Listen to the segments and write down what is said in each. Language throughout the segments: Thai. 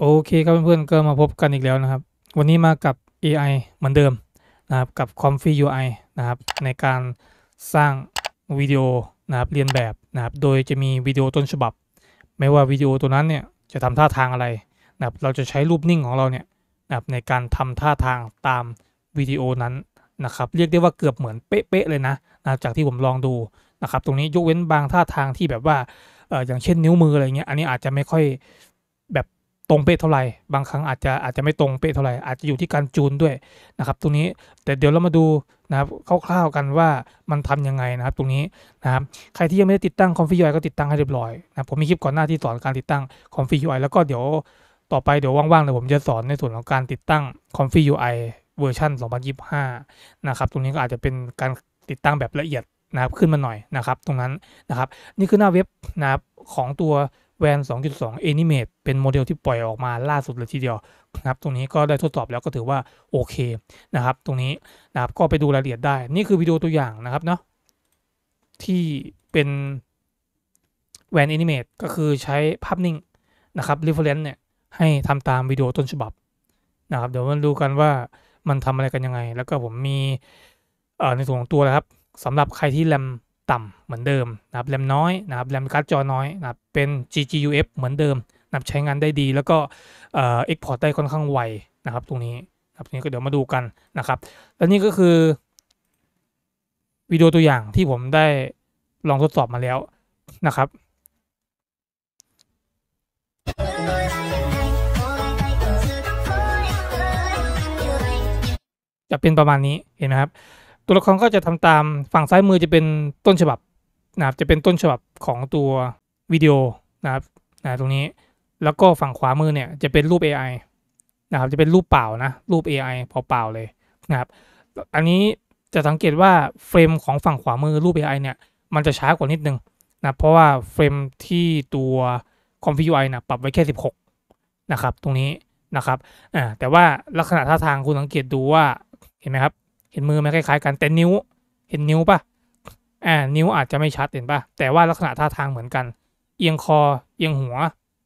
โอเคครับเพื่อนๆก็มาพบกันอีกแล้วนะครับ วันนี้มากับ AI เหมือนเดิมนะครับ กับ c o m f i UI นะครับ ในการสร้างวิดีโอ นะครับ เรียนแบบนะครับ โดยจะมีวิดีโอต้นฉบับไม่ว่าวิดีโอตัวนั้นเนี่ยจะทำท่าทางอะไรนะครับเราจะใช้รูปนิ่งของเราเนี่ยนะครับในการทำท่าทางตามวิดีโอนั้นนะครับเรียกได้ว่าเกือบเหมือนเป๊ะๆเลยนะนะจากที่ผมลองดูนะครับตรงนี้ยกเว้นบางท่าทางที่แบบว่าอย่างเช่น นิ้วมืออะไรเงี้ยอันนี้อาจจะไม่ค่อยตรงเป๊ะเท่าไหร่บางครั้งอาจจะอาจจะไม่ตรงเป๊ะเท่าไหร่อาจจะอยู่ที่การจูนด้วยนะครับตรงนี้แต่เดี๋ยวเรามาดูนะครับคร่าวๆกันว่ามันทํำยังไงนะครับ ตรงนี้นะครับใครที่ยังไม่ได้ติดตั้งคอมฟิวไอก็ติดตั้งให้เรียบร้อยนะผมมีคลิปก่อนหน้าที่สอนการติดตั้งคอมฟิวไอแล้วก็เดี๋ยวต่อไปเดี๋ยวว่างๆเดี๋ยวผมจะสอนในส่วนของการติดตั้งคอมฟิวไอเวอร์ชัน2025นะครับตรงนี้ก็อาจจะเป็นการติดตั้งแบบละเอียดนะครับขึ้นมาหน่อยนะครับตรงนั้นนะครับนี่คือหน้าเว็บนะครับของตัวแวน2.2 Animate เป็นโมเดลที่ปล่อยออกมาล่าสุดเลยทีเดียวนะครับ ตรงนี้ก็ได้ทดสอบแล้วก็ถือว่า โอเคนะครับตรงนี้นะครับ ก็ไปดูรายละเอียดได้นี่คือวิดีโอตัวอย่างนะครับเนาะที่เป็นแวน Animate ก็คือใช้ภาพนิ่งนะครับ reference เนี่ยให้ทำตามวิดีโอต้นฉบับนะครับเดี๋ยวมาดูกันว่ามันทำอะไรกันยังไง แล้วก็ผมมีในส่วนของตัวนะครับสำหรับใครที่แรมต่ำเหมือนเดิมนะครับแรมน้อยนะครับแรมการ์ดจอน้อยนะครับเป็น GGUF เหมือนเดิมนับใช้งานได้ดีแล้วก็เอ็กพอร์ตได้ค่อนข้างไวนะครับตรงนี้ครับนี้ก็เดี๋ยวมาดูกันนะครับแล้วนี่ก็คือวิดีโอตัวอย่างที่ผมได้ลองทดสอบมาแล้วนะครับ จะเป็นประมาณนี้เห็นไหมครับตัวละครก็จะทำตามฝั่งซ้ายมือจะเป็นต้นฉบับนะครับจะเป็นต้นฉบับของตัววิดีโอนะครับนะตรงนี้แล้วก็ฝั่งขวามือเนี่ยจะเป็นรูป AI นะครับจะเป็นรูปเปล่านะรูป AI เปล่าๆเลยนะครับ อันนี้จะสังเกตว่าเฟรมของฝั่งขวามือรูป AI เนี่ยมันจะช้ากว่านิดนึงนะเพราะว่าเฟรมที่ตัวคอมพิวไอนะปรับไว้แค่ 16นะครับ ตรงนี้นะครับอ่าแต่ว่าลักษณะท่าทางคุณสังเกตดูว่าเห็นไหมครับเห็นมือไหมคล้ายๆกันแต่นิ้ว เห็นนิ้วปะอ่านิ้วอาจจะไม่ชัดเห็นปะแต่ว่าลักษณะท่าทางเหมือนกันเอียงคอเอียงหัว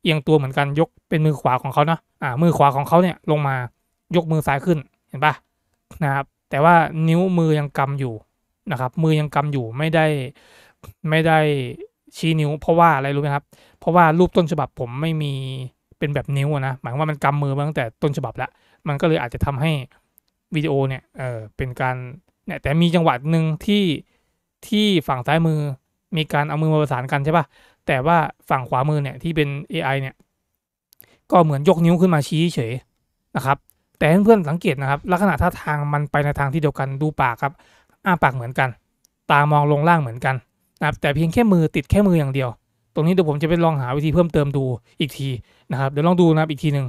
เอียงตัวเหมือนกันยกเป็นมือขวาของเขานะอ่ามือขวาของเขาเนี่ยลงมายกมือซ้ายขึ้นเห็นปะนะครับแต่ว่านิ้วมือยังกำอยู่นะครับ มือยังกำอยู่ไม่ได้ไม่ได้ชี้นิ้ว เพราะว่าอะไรรู้ไหมครับเพราะว่ารูปต้นฉบับผมไม่มีเป็นแบบนิ้วนะ หมายว่ามันกำมือมาตั้งแต่ต้นฉบับแล้วมันก็เลยอาจจะทำให้วิดีโอเนี่ยเออเป็นการเนี่ย แต่มีจังหวะหนึ่งที่ที่ฝั่งซ้ายมือมีการเอามือมาประสานกันใช่ปะ่ะแต่ว่าฝั่งขวามือเนี่ยที่เป็น AI เนี่ยก็เหมือนยกนิ้วขึ้นมาชี้เฉยนะครับ แต่เพื่อนๆสังเกตนะครับ ลักษณะท่าทางมันไปในทางที่เดียวกันดูปากครับ อ้าปากเหมือนกัน ตามองลงล่างเหมือนกันนะแต่เพียงแค่มือติดแค่มืออย่างเดียว ตรงนี้เดี๋ยวผมจะไปลองหาวิธีเพิ่มเติมดูอีกทีนะครับ เดี๋ยวลองดูนะครับอีกทีหนึ่ง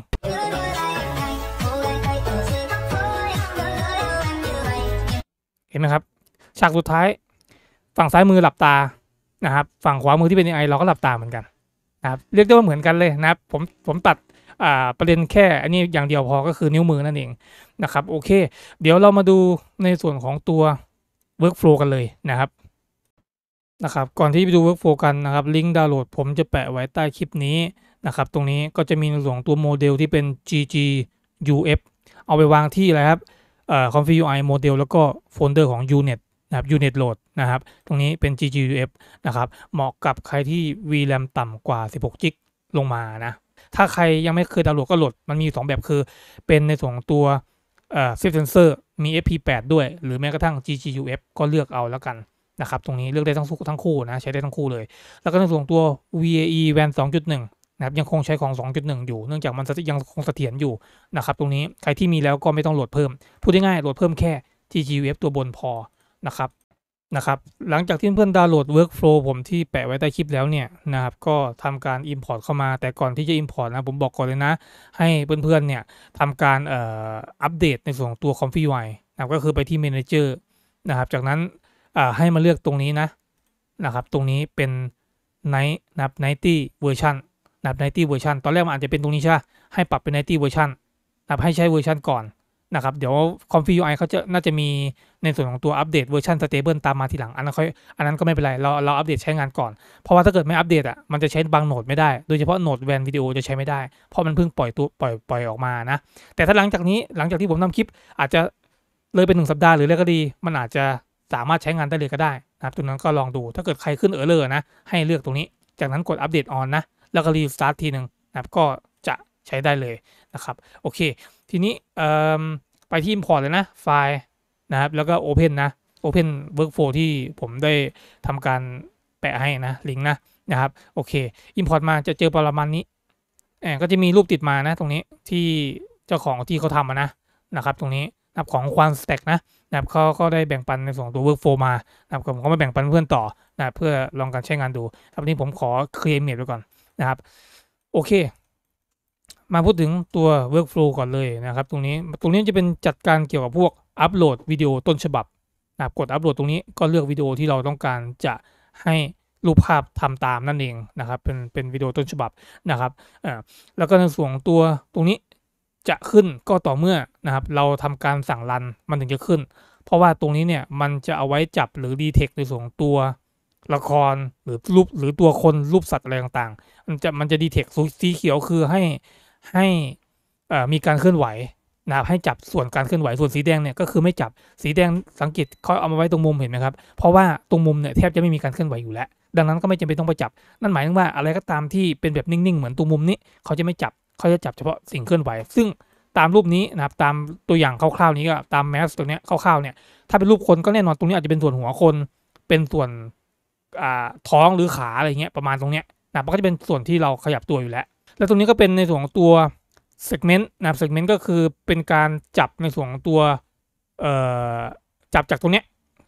เห็นไหมครับฉากสุดท้ายฝั่งซ้ายมือหลับตานะครับ ฝั่งขวามือที่เป็นไอเราก็หลับตาเหมือนกันนะครับ เรียกได้ว่าเหมือนกันเลยนะครับ ผมผมตัดประเด็นแค่ อันนี้อย่างเดียวพอก็คือนิ้วมือนั่นเองนะครับ โอเค เดี๋ยวเรามาดูในส่วนของตัว workflow กันเลยนะครับนะครับ ก่อนที่ไปดู workflow กันนะครับลิงก์ดาวน์โหลดผมจะแปะไว้ใต้คลิปนี้นะครับ ตรงนี้ก็จะมีในส่วนองตัวโมเดลที่เป็น GG UF เอาไปวางที่อะไรครับคอมฟิ UI โมเดลแล้วก็โฟลเดอร์ของ u n i t นะครับ u n i t Load นะครับ ตรงนี้เป็น GGUF นะครับ เหมาะกับใครที่ VRAM ต่ำกว่า16กิกลงมานะ ถ้าใครยังไม่เคยดาวน์โหลดก็โหลดมันมี2แบบคือ เป็นในส่วนตัวเซฟเซนเซอร์มี FP8 ด้วย หรือแม้กระทั่ง GGUF ก็เลือกเอาแล้วกันนะครับ ตรงนี้เลือกได้ทั้งคู่ทั้งคู่นะ ใช้ได้ทั้งคู่เลย แล้วก็ในส่วนตัว VAE WAN 2.1นะครับยังคงใช้ของ 2.1 อยู่ เนื่องจากมันยังคงเสถียรอยู่นะครับ ตรงนี้ใครที่มีแล้วก็ไม่ต้องโหลดเพิ่ม พูดง่ายๆโหลดเพิ่มแค่ GGF ตัวบนพอนะครับนะครับ หลังจากที่เพื่อนดาวน์โหลด workflow ผมที่แปะไว้ใต้คลิปแล้วเนี่ยนะครับ ก็ทำการ import เข้ามา แต่ก่อนที่จะ import นะ ผมบอกก่อนเลยนะ ให้เพื่อนๆเนี่ยทำการอัปเดตในส่วนของตัวมฟิวไวนะก็คือไปที่ manager นะครับ จากนั้นให้มาเลือกตรงนี้นะนะครับ ตรงนี้เป็น night นะครับ nighty version นับไนตี้เวอร์ชันตอนแรกมันอาจจะเป็นตรงนี้ใช่ไหมให้ปรับเป็นไนตี้เวอร์ชันนับให้ใช้เวอร์ชันก่อนนะครับเดี๋ยวคอมฟิวไอเขาจะน่าจะมีในส่วนของตัวอัปเดตเวอร์ชันสเตเบิลตามมาทีหลังอันนั้นค่อยอันนั้นก็ไม่เป็นไร เราเราอัปเดตใช้งานก่อน เพราะว่าถ้าเกิดไม่อัปเดตอ่ะมันจะใช้บางโหนดไม่ได้โดยเฉพาะโหนดแวนวิดีโอจะใช้ไม่ได้ เพราะมันเพิ่งปล่อยตัวปล่อยปล่อยออกมานะแต่ถ้าหลังจากนี้หลังจากที่ผมทาคลิปอาจจะเลยเป็นหนึ่งสัปดาห์หรือเรียกก็ดีมันอาจจะสามารถใช้งานได้เลยก็ได้นะครับตรงนั้นก็ลองดูถ้าเกิดใครขึ้นเออเลอร์นะให้เลือกตรงนี้จากนั้นกดอัปเดตออนนะแล้วก็รีสตาร์ททีหนึ่งนะครับก็จะใช้ได้เลยนะครับโอเค ทีนี้ไปที่ import เลยนะไฟล์นะครับ แล้วก็ open นะ open workflow ที่ผมได้ทำการแปะให้นะลิงก์นะนะครับโอเค import มาจะเจอประมาณนี้แอก็จะมีรูปติดมานะ ตรงนี้ที่เจ้าของที่เขาทำนะนะครับ ตรงนี้นับของควานสแต็กนะนะับเขาก็ได้แบ่งปันในส่วนตัว workflow มานะับ ผมก็มาแบ่งปันเพื่อนต่อนะเพื่อลองการใช้งานดูครับนี้ผมขอเคลียร์เมดไว้ก่อนนะครับ โอเค มาพูดถึงตัว workflow ก่อนเลยนะครับ ตรงนี้ตรงนี้จะเป็นจัดการเกี่ยวกับพวกอัปโหลดวิดีโอต้นฉบับ นะบกดอัปโหลดตรงนี้ก็เลือกวิดีโอที่เราต้องการจะให้รูปภาพทำตามนั่นเองนะครับ เป็นเป็นวิดีโอต้นฉบับนะครับอ่าแล้วก็ในส่วนตัวตรงนี้จะขึ้นก็ต่อเมื่อนะครับ เราทำการสั่งรันมันถึงจะขึ้น เพราะว่าตรงนี้เนี่ยมันจะเอาไว้จับหรือดีเทคในส่วนตัวละครหรือรูปหรือตัวคนรูปสัตว์อะไรต่างๆ มันจะมันจะดีเทคสีเขียวคือให้ให้มีการเคลื่อนไหวนะให้จับส่วนการเคลื่อนไหว ส่วนสีแดงเนี่ยก็คือไม่จับสีแดงสังเกตเขาเอามาไว้ตรงมุมเห็นไหมครับเพราะว่าตรงมุมเนี่ยแทบจะไม่มีการเคลื่อนไหวอยู่แล้ว ดังนั้นก็ไม่จำเป็นต้องไปจับ นั่นหมายถึงว่าอะไรก็ตามที่เป็นแบบนิ่งๆ เหมือนตรงมุมนี้เขาจะไม่จับเขาจะจับเฉพาะสิ่งเคลื่อนไหว ซึ่งตามรูปนี้นะครับตามตัวอย่างคร่าวๆ นี้ก็ตามแมสตัวเนี้ยคร่าวๆเนี่ยถ้าเป็นรูปคนก็แน่นอนตรงนี้อาจจะเป็นส่วนหัวคนเป็นส่วนท้องหรือขาอะไรเงี้ยประมาณตรงเนี้ยนะมันก็จะเป็นส่วนที่เราขยับตัวอยู่แล้ว แล้วตรงนี้ก็เป็นในส่วนของตัว segment นะ segment ก็คือเป็นการจับในส่วนของตัวจับจากตรงเนี้ย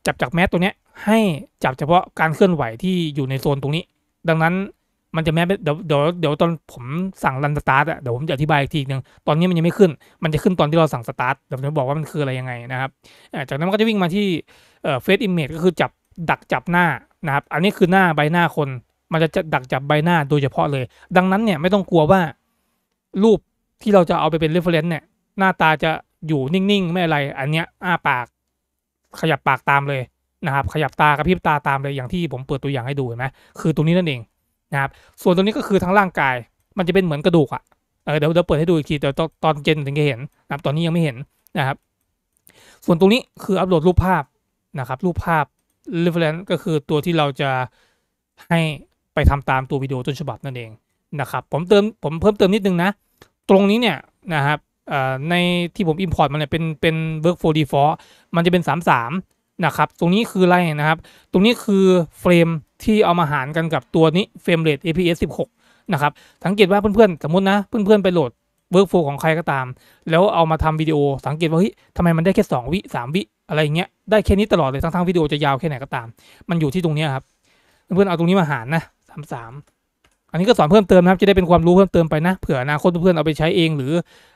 จับจากแมสตัวเนี้ยให้จับเฉพาะการเคลื่อนไหวที่อยู่ในโซนตรงนี้ ดังนั้นมันจะแมสเดี๋ยวเดี๋ยวเดี๋ยวตอนผมสั่งรันสตาร์ทอ่ะเดี๋ยวผมจะอธิบายอีกทีนึงตอนนี้มันยังไม่ขึ้น มันจะขึ้นตอนที่เราสั่งสตาร์ทเดี๋ยวผมจะบอกว่ามันคืออะไรยังไงนะครับ จากนั้นมันก็จะวิ่งมาที่เฟซอิมเมจก็คือจับดักจับหน้านะครับอันนี้คือหน้าใบหน้าคนมันจะดักจับใบหน้าโดยเฉพาะเลย ดังนั้นเนี่ยไม่ต้องกลัวว่ารูปที่เราจะเอาไปเป็นเรฟเลนซ์เนี่ย หน้าตาจะอยู่นิ่งๆไม่อะไร อันเนี้ยอ้าปาก ขยับปากตามเลยนะครับ ขยับตากระพริบตาตามเลยอย่างที่ผมเปิดตัวอย่างให้ดูเห็นไหมคือตรงนี้นั่นเองนะครับ ส่วนตรงนี้ก็คือทั้งร่างกาย มันจะเป็นเหมือนกระดูกอะเเดี๋ยวเดี๋ยวเปิดให้ดูอีกทีแต่ตอนเจนถึงจะเห็นนะครับตอนนี้ยังไม่เห็นนะครับ ส่วนตรงนี้คืออัปโหลดรูปภาพนะครับ รูปภาพ reference ก็คือตัวที่เราจะให้ไปทำตามตัววิดีโอต้นฉบับนั่นเองนะครับผมเติมผมเพิ่มเติมนิดนึงนะ ตรงนี้เนี่ยนะครับในที่ผม Import มันเนี่ยเป็นเป็น work for default มันจะเป็น 33 นะครับ ตรงนี้คืออะไรนะครับ ตรงนี้คือเฟรมที่เอามาหารกันกับตัวนี้เฟรมเรท APS 16นะครับ สังเกตว่าเพื่อนๆสมมตินะ เพื่อนๆไปโหลด workflow ของใครก็ตาม แล้วเอามาทำวิดีโอสังเกตว่าเฮ้ยทำไมมันได้แค่2วิ3วิอะไรเงี้ยได้แค่นี้ตลอดเลย ทั้งๆวิดีโอจะยาวแค่ไหนก็ตาม มันอยู่ที่ตรงนี้ครับ เพื่อนเอาตรงนี้มาหารนะสามสามอันนี้ก็สอนเพิ่มเติมนะครับ จะได้เป็นความรู้เพิ่มเติมไปนะ เผื่อนาคตเพื่อนเอาไปใช้เอง หรือ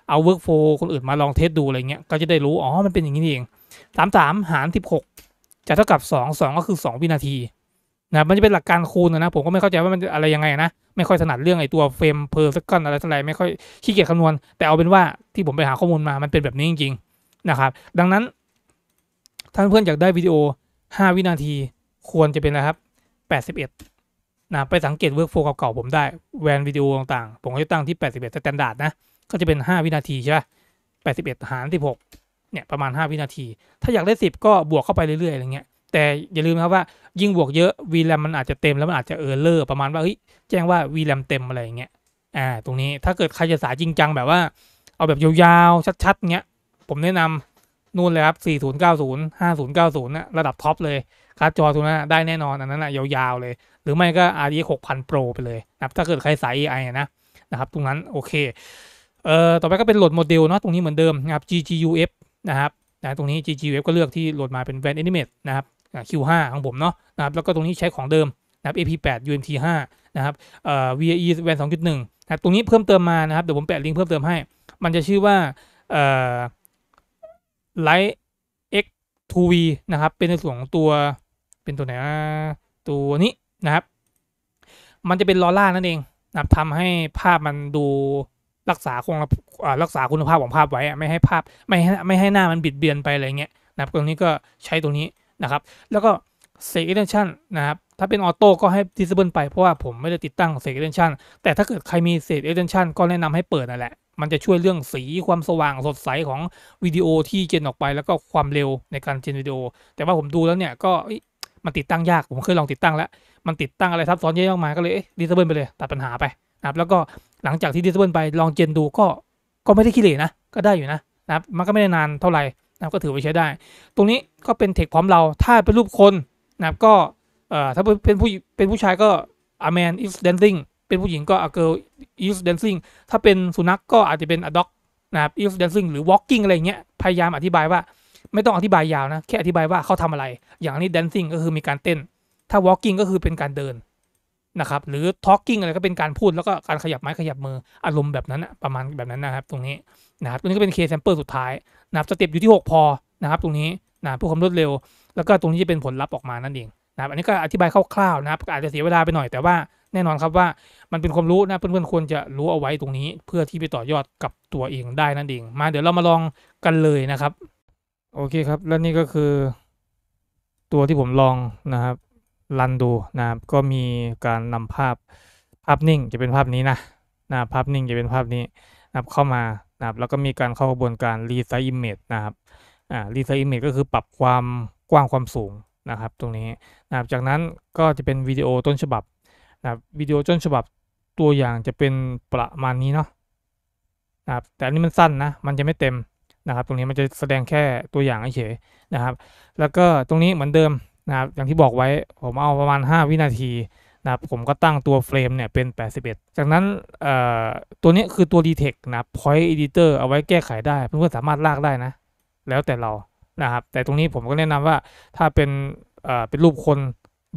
เอาเวิร์กโฟคนอื่นมาลองเทสดูอะไรเงี้ย ก็จะได้รู้ อ๋อ มันเป็นอย่างนี้เองสามสามหารสิบหกจะเท่ากับสองสองก็คือสองวินาทีนะมันจะเป็นหลักการคูณนะ ผมก็ไม่เข้าใจว่ามันอะไรยังไงนะ ไม่ค่อยถนัดเรื่องไอ้ตัวเฟรมเพอร์สกอนอะไรทั้งหลายไม่ค่อยขี้เกียจคำนวณแต่เอาเป็นว่าที่ผมไปหาข้อมูลมามันเป็นแบบนี้จริงๆนะครับดังนั้นถ้าเพื่อนอยากได้วิดีโอ 5 วินาที ควรจะเป็นนะครับ 81นะ ไปสังเกตเวิร์กโฟลเก่าๆผมได้แวนวิดีโอต่างๆ ผมก็จะตั้งที่ 81สแตนดาร์ดนะ ก็จะเป็น 5 วินาทีใช่ไหม81หาร16เนี่ยประมาณ 5 วินาที ถ้าอยากได้ 10 ก็บวกเข้าไปเรื่อยๆ อะไรเงี้ย แต่อย่าลืมครับว่า ยิ่งบวกเยอะวีแรมมันอาจจะเต็มแล้วมันอาจจะเออร์เลอร์ ประมาณว่า เฮ้ยแจ้งว่าวีแรมเต็มอะไรอย่างเงี้ย อ่าตรงนี้ ถ้าเกิดใครจะสายจริงจังแบบว่า เอาแบบยาวๆชัดๆเงี้ย ผมแนะนำนู่นเลยครับ 4090 5090นะระดับท็อปเลยคับจอตัวนั้นได้แน่นอนอันนั้นนะยาวๆเลย หรือไม่ก็ RTX 6000 Pro ไปเลยนะครับ ถ้าเกิดใครสาย AI นะนะครับ ตรงนั้น โอเค เอ่อ ต่อไปก็เป็นโหลดโมเดลเนาะ ตรงนี้เหมือนเดิมนะครับ GGUF นะครับนะตรงนี้ GGUF ก็เลือกที่โหลดมาเป็น Van Animate นะครับ Q5 ของผมเนาะนะครับ แล้วก็ตรงนี้ใช้ของเดิมนะครับ AP8 UMT5 นะครับ เอ่อ VAE Van 2.1นะ่งนะตรงนี้เพิ่มเติมมานะครับ เดี๋ยวผมแปะลิงก์เพิ่มเติมให้ มันจะชื่อว่า เอ่อ Light X 2V นะครับ เป็นในส่วนของตัวเป็นตัวไหนตัวนี้นะครับ มันจะเป็นลอร่านั่นเองนะทำให้ภาพมันดูรักษาคง รักษาคุณภาพของภาพไว้ ไม่ให้ภาพ ไม่ให้ ไม่ให้หน้ามันบิดเบียนไปอะไรเงี้ยนะครับตรงนี้ก็ใช้ตรงนี้นะครับ แล้วก็เซกเอเดนชั่นนะครับ ถ้าเป็นออโต้ก็ให้ดิสเบิลไปเพราะว่าผมไม่ได้ติดตั้งเซกเอเดนชั่นแต่ถ้าเกิดใครมีเซกเอเดนชั่นก็แนะนำให้เปิดนั่นแหละมันจะช่วยเรื่องสีความสว่างสดใสของวิดีโอที่เจนออกไปแล้วก็ความเร็วในการเจนวิดีโอ แต่ว่าผมดูแล้วเนี่ยก็มันติดตั้งยากผมเคยลองติดตั้งแล้ว มันติดตั้งอะไรซับซ้อนเยอะมากมาก็เลยดิสเบิลไปเลยตัดปัญหาไปนะครับแล้วก็หลังจากที่ดิสเบิลไปลองเจนดูก็ก็ไม่ได้ขี้เหร่นะ ก็ได้อยู่นะนะครับมันก็ไม่ได้นานเท่าไหร่นะก็ถือว่าใช้ได้ ตรงนี้ก็เป็นเทคพร้อมเราถ้าเป็นรูปคนนะครับก็เอ่อถ้าเป็นผู้เป็นผู้ชายก็ a man is dancing เป็นผู้หญิงก็ a girl is dancing ถ้าเป็นสุนัขกก็อาจจะเป็น a dog นะครับ is dancing หรือ walking อะไรเงี้ย พยายามอธิบายว่าไม่ต้องอธิบายยาวนะ แค่อธิบายว่าเขาทำอะไร อย่างนี้ dancing ก็คือมีการเต้น ถ้า walking ก็คือเป็นการเดินนะครับ หรือ talking อะไรก็เป็นการพูด แล้วก็การขยับไม้ขยับมืออารมณ์แบบนั้นประมาณแบบนั้นนะครับตรงนี้นะครับ ตรงนี้ก็เป็น case sample สุดท้าย นะครับสเต็ปอยู่ที่ 6 พอ นะครับตรงนี้นะเพื่อความรวดเร็ว แล้วก็ตรงนี้จะเป็นผลลัพธ์ออกมานั่นเองนะครับอันนี้ก็อธิบายคร่าวๆนะครับอาจจะเสียเวลาไปหน่อยแต่ว่าแน่นอนครับว่ามันเป็นความรู้นะเพื่อนๆควรจะรู้เอาไว้ตรงนี้เพื่อที่ไปต่อยอดกับตัวเองได้นั่นเองมาเดี๋ยวเรามาลองกันเลยนะครับ โอเคครับแล้วนี่ก็คือ ตัวที่ผมลองนะครับ รันดูนะครับ ก็มีการนำภาพภาพนิ่ง จะเป็นภาพนี้นะนะภาพนิ่งจะเป็นภาพนี้นะครับเข้ามานะครับแล้วก็มีการเข้ากระบวนการรีไซต์อิมเมจนะครับอ่ารีไซต์อิมเมจก็คือปรับความกว้างความสูงนะครับ ตรงนี้นะครับจากนั้นก็จะเป็นวิดีโอต้นฉบับนะวิดีโอต้นฉบับตัวอย่างจะเป็นประมาณนี้เนาะนะแต่อันนี้มันสั้นนะ มันจะไม่เต็มนะครับ ตรงนี้มันจะแสดงแค่ตัวอย่างเฉยนะครับ แล้วก็ตรงนี้เหมือนเดิมนะครับ อย่างที่บอกไว้ผมเอาประมาณ 5 วินาทีนะครับ ผมก็ตั้งตัวเฟรมเนี่ยเป็น 81 จากนั้นตัวนี้คือตัว detect นะร point editor เอาไว้แก้ไขได้ เพื่อนๆสามารถลากได้นะ แล้วแต่เรานะครับ แต่ตรงนี้ผมก็แนะนำว่าถ้าเป็นเป็นรูปคน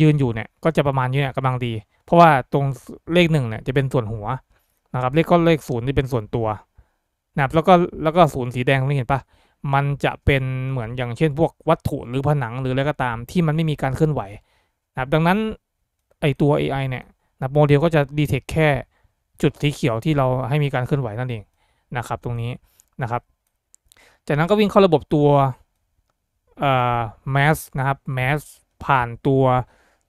ยืนอยู่เนี่ย ก็จะประมาณนี้เนี่ยกำลังดีราะว่าตรงเลขหนึ่งเนี่ยจะเป็นส่วนหัวนะครับเลขก็เลขศูนย์ี่เป็นส่วนตัวนะครับแล้วก็แล้วก็ศูนย์สีแดงตรงนี้เห็นปะมันจะเป็นเหมือนอย่างเช่น พวกวัตถุหรือผนังหรืออะไรก็ตามที่มันไม่มีการเคลื่อนไหวนะครับ ดังนั้นไอตัว AI เนี่ยนะโมเดลก็จะดีเทคแค่จุดสีเขียวที่เราให้มีการเคลื่อนไหวนั่นเองนะครับ ตรงนี้นะครับ จากนั้นก็วิ่งเข้าระบบตัวเอ่อ mass นะครับ mass ผ่านตัว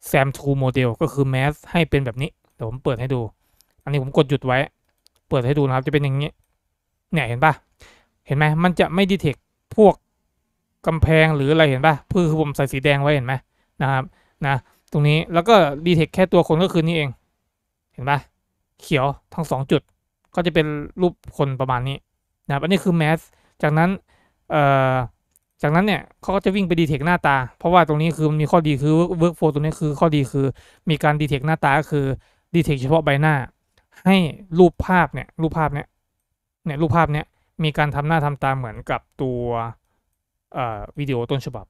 แซมทูโมเดลก็คือ แมสให้เป็นแบบนี้เดี๋ยวผมเปิดให้ดู อันนี้ผมกดหยุดไว้ เปิดให้ดูนะครับจะเป็นอย่างนี้เนี่ยเห็นปะเห็นไหมมันจะไม่ดีเทคพวกกำแพงหรืออะไรเห็นปะเพือคือผม ใส่สีแดงไว้เห็นไหมนะครับนะตรงนี้แล้วก็ดีเทคแค่ตัวคนก็คือนี่เอง เห็นปะเขียวทั้งสองจุดก็จะเป็นรูปคนประมาณนี้นะครับอันนี้คือแมสจากนั้นเอ่อจากนั้นเนี่ยเขาก็จะวิ่งไปดีเทคหน้าตา เพราะว่าตรงนี้คือมันมีข้อดีคือเวิร์กโฟตัวนี้คือ ข้อดีคือมีการดีเทคหน้าตาก็คือดีเทคเฉพาะใบหน้า ให้รูปภาพเนี่ยรูปภาพเนี่ยเนี่ยรูปภาพเนี่ยมีการทำหน้าทำตาเหมือนกับตัววิดีโอต้นฉบับ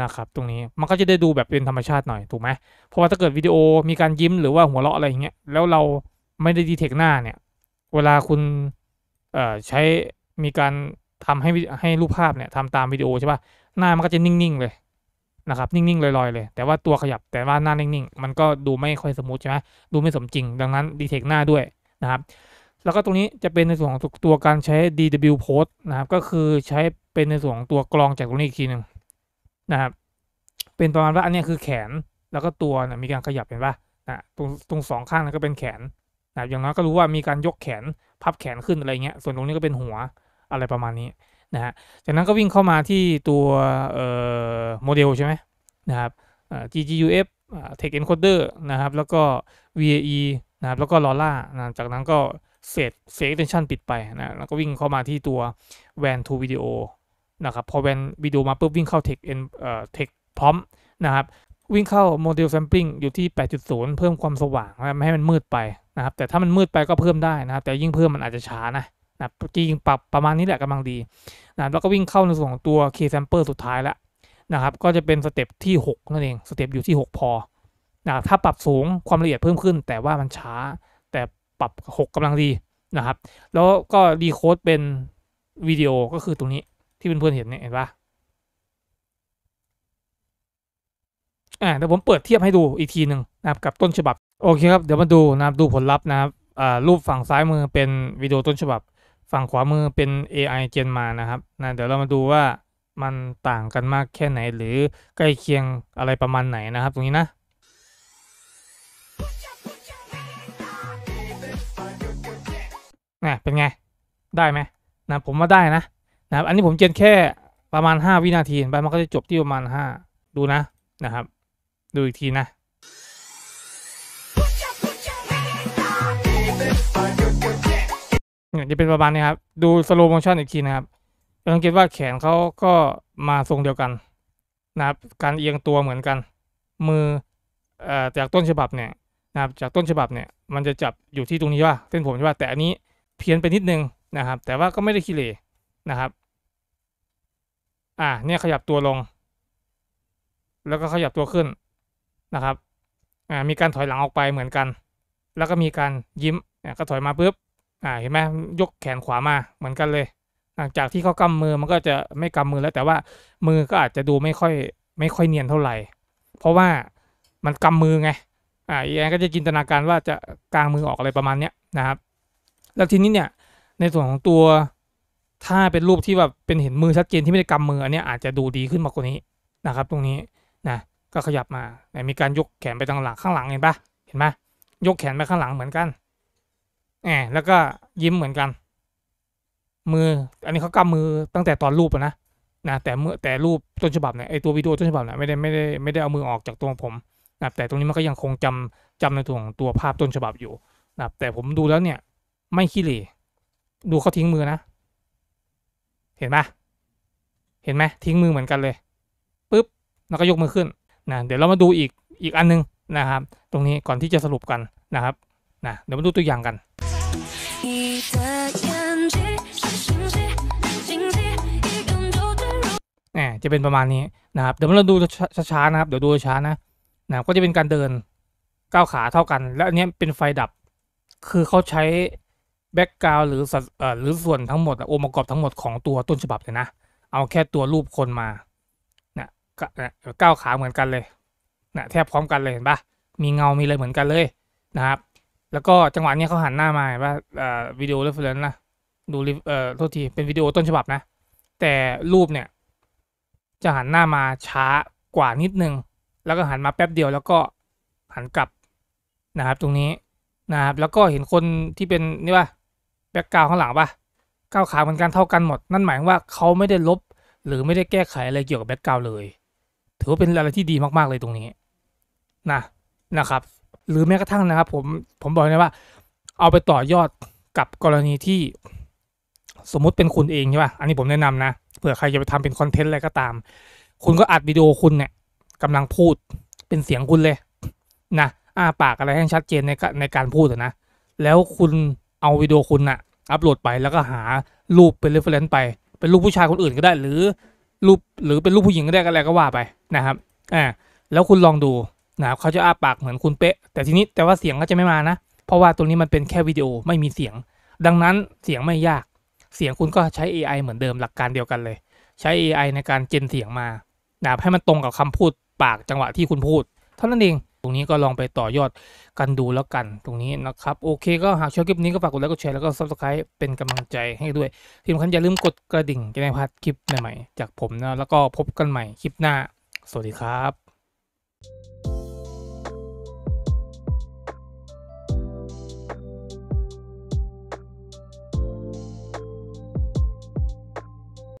นะครับ ตรงนี้มันก็จะได้ดูแบบเป็นธรรมชาติหน่อยถูกไหมเพราะว่าถ้าเกิดวิดีโอมีการยิ้มหรือว่าหัวเราะอะไรอย่างเงี้ยแล้วเราไม่ได้ดีเทคหน้าเนี่ยเวลาคุณใช้มีการทำให้ให้รูปภาพ เนี่ยทำตาม วิดีโอ ใช่ปะ่ะหน้ามันก็จะนิ่ง ๆ เลยนะครับนิ่งๆลอย ๆเลย แต่ว่าตัวขยับแต่ว่าหน้านิ่ง ๆ มันก็ดูไม่ค่อยสมูทใช่ไหมดูไม่สมจริงดังนั้นดีเทคหน้าด้วย นะครับ แล้วก็ตรงนี้จะเป็นในส่วนของตัวการใช้ DW post นะครับ ก็คือใช้เป็นในส่วนของตัวกรองจากตรงนี้อีกทีหนึ่งนะครับเป็นประมาณว่าอันนี้คือแขนแล้วก็ตัวนะมีการขยับเห็นป่ะนะตรงตรงสองข้างนั้นก็เป็นแขนนะอย่างน้อยก็รู้ว่ามีการยกแขนพับแขนขึ้นอะไรเงี้ยส่วนตรงนี้ก็เป็นหัวอะไรประมาณนี้นะฮะ จากนั้นก็วิ่งเข้ามาที่ตัวโมเดลใช่ไหมนะครับ GGUF Tech Encoder นะครับ แล้วก็ VAE นะครับแล้วก็ LoRa นะจากนั้นก็เ็ดเฟด extension ปิดไปนะ แล้วก็วิ่งเข้ามาที่ตัว WAN to Video นะครับ พอ WAN Video มาปุ๊บวิ่งเข้า Tech en, เอ่อ Tech พร้อมนะครับ วิ่งเข้าโมเดลแซมปิ n งอยู่ที่ 8.0 เพิ่มความสว่างไม่ให้มันมืดไปนะครับ แต่ถ้ามันมืดไปก็เพิ่มได้นะครับ แต่ยิ่งเพิ่มมันอาจจะช้านะนะจริงปรับประมาณนี้แหละกำลังดีนะแล้วก็วิ่งเข้าในส่วนของตัว K sample สุดท้ายแล้วนะครับ ก็จะเป็นสเต็ปที่ 6 นั่นเองสเต็ปอยู่ที่ 6 พอนะถ้าปรับสูงความละเอียดเพิ่มขึ้น แต่ว่ามันช้า แต่ปรับ 6 กำลังดีนะครับ แล้วก็ดีโคดเป็นวิดีโอก็คือตรงนี้ที่เพื่อนๆเห็นเนี่ยเห็นปะอ่าเดี๋ยวผมเปิดเทียบให้ดูอีกทีหนึ่งนะครับกับต้นฉบับ โอเคครับ เดี๋ยวมาดูนะครับดูผลลัพธ์นะครับอ่ารูปฝั่งซ้ายมือเป็นวิดีโอต้นฉบับฝั่งขวามือเป็น AI เจนมานะครับ นะเดี๋ยวเรามาดูว่ามันต่างกันมากแค่ไหนหรือใกล้เคียงอะไรประมาณไหนนะครับ ตรงนี้นะนะเป็นไง ได้ไหมนะผมว่าได้นะนะครับอันนี้ผมเจนแค่ประมาณ 5 วินาทีไปมันก็จะจบที่ประมาณ5ดูนะนะครับดูอีกทีนะเนี่ยจะเป็นประมาณนี้ครับ ดูสโลโมชั่นอีกทีนะครับสังเกตว่าแขนเขาก็มาทรงเดียวกันนะครับ การเอียงตัวเหมือนกัน มือเอ่อจากต้นฉบับเนี่ยนะครับ จากต้นฉบับเนี่ยมันจะจับอยู่ที่ตรงนี้ว่าเส้นผมใช่ป่ะแต่อันนี้เพี้ยนไปนิดนึงนะครับ แต่ว่าก็ไม่ได้คิเลนะครับอ่าเนี่ยขยับตัวลง แล้วก็ขยับตัวขึ้นนะครับอ่ามีการถอยหลังออกไปเหมือนกัน แล้วก็มีการยิ้มเนี่ยก็ถอยมาปุ๊บอ่าเห็นไหมยกแขนขวามา เหมือนกันเลย หลังจากที่เขากำมือมันก็จะไม่กำมือแล้ว แต่ว่ามือก็อาจจะดูไม่ค่อยไม่ค่อยเนียนเท่าไหร่เพราะว่ามันกำมือไงอ่าอีแอนก็จะจินตนาการว่าจะกางมือออกอะไรประมาณเนี้ยนะครับ แล้วทีนี้เนี่ยในส่วนของตัวถ้าเป็นรูปที่แบบเป็นเห็นมือชัดเจนที่ไม่ได้กำมืออันนี้อาจจะดูดีขึ้นมากกว่านี้นะครับ ตรงนี้นะก็ขยับมามีการยกแขนไปทางหลังข้างหลังเห็นปะเห็นไหมยกแขนไปข้างหลังเหมือนกันแหมแล้วก็ยิ้มเหมือนกัน มือ อันนี้เขากำมือตั้งแต่ตอนรูปนะนะ แต่เมื่อแต่รูปต้นฉบับเนี่ยไอตัววิดีโอต้นฉบับเนี่ยไม่ได้ไม่ได้ไม่ได้เอามือออกจากตัวผมนะแต่ตรงนี้มันก็ยังคงจำจำในตัวของตัวภาพต้นฉบับอยู่นะ แต่ผมดูแล้วเนี่ยไม่ขี้เหร่ดูเขาทิ้งมือนะ เห็นไหมเห็นไหมทิ้งมือเหมือนกันเลยปุ๊บ แล้วก็ยกมือขึ้นนะเดี๋ยวเรามาดูอีกอีกอันนึงนะครับ ตรงนี้ก่อนที่จะสรุปกันนะครับนะเดี๋ยวมาดูตัวอย่างกัน่จะเป็นประมาณนี้นะครับเดี๋ยวเราดูช้าๆนะครับเดี๋ยวดูช้านะนะ ก็จะเป็นการเดินก้าวขาเท่ากัน และอันนี้เป็นไฟดับ คือเขาใช้แบ็กกราวหรือหรือส่วนทั้งหมดองค์ประกอบทั้งหมดของตัวต้นฉบับเลยนะ เอาแค่ตัวรูปคนมาเนะก้าวขาเหมือนกันเลยนะแทบพร้อมกันเลยเห็นปะมีเงามีอะไรเหมือนกันเลยนะครับแล้วก็จังหวะนี้เขาหันหน้ามาว่าวิดีโอเรฟเฟรนซ์นะ ดูเอ่อโทษที เป็นวิดีโอต้นฉบับนะ แต่รูปเนี่ยจะหันหน้ามาช้ากว่านิดนึงแล้วก็หันมาแป๊บเดียว แล้วก็หันกลับนะครับตรงนี้นะครับ แล้วก็เห็นคนที่เป็นนี่ป่ะแบ็กกราวข้างหลังป่ะก้าวขาเหมือนกันเท่ากันหมด นั่นหมายว่าเขาไม่ได้ลบ หรือไม่ได้แก้ไขอะไรเกี่ยวกับแบ็กกราวเลย ถือว่าเป็นอะไรที่ดีมากๆเลยตรงนี้นะนะครับหรือแม้กระทั่งนะครับผมผมบอกเลยว่า เอาไปต่อยอดกับกรณีที่ สมมุติเป็นคุณเองใช่ป่ะอันนี้ผมแนะนำนะเผื่อใครจะไปทำเป็นคอนเทนต์อะไรก็ตาม คุณก็อัดวิดีโอคุณเนี่ยกำลังพูดเป็นเสียงคุณเลย นะอ้าปากอะไรให้ชัดเจนในในการพูดนะแล้วคุณเอาวิดีโอคุณนะ่ะ อัปโหลดไปแล้วก็หารูปเป็นเรฟเฟรนซ์ไป เป็นรูปผู้ชายคนอื่นก็ได้ หรือรูปหรือเป็นรูปผู้หญิงก็ได้ก็แล้วก็ว่าไปนะครับอ่าแล้วคุณลองดูนะเขาจะอ้าปากเหมือนคุณเป๊ะแต่ทีนี้แต่ว่าเสียงก็จะไม่มานะ เพราะว่าตรงนี้มันเป็นแค่วิดีโอไม่มีเสียง ดังนั้นเสียงไม่ยากเสียงคุณก็ใช้ AI เหมือนเดิมหลักการเดียวกันเลย ใช้ AI ในการเจนเสียงมานะให้มันตรงกับคำพูดปากจังหวะที่คุณพูด เท่านั้นเอง ตรงนี้ก็ลองไปต่อยอดกันดูแล้วกันตรงนี้นะครับโอเคก็หากชอบคลิปนี้ก็ฝากกดไลค์กดแชร์แล้วก็ซับสไครป์เป็นกำลังใจให้ด้วยที่สำคัญอย่าลืมกดกระดิ่งจะได้พลาดคลิปใหม่ๆจากผมนะแล้วก็พบกันใหม่คลิปหน้า สวัสดีครับ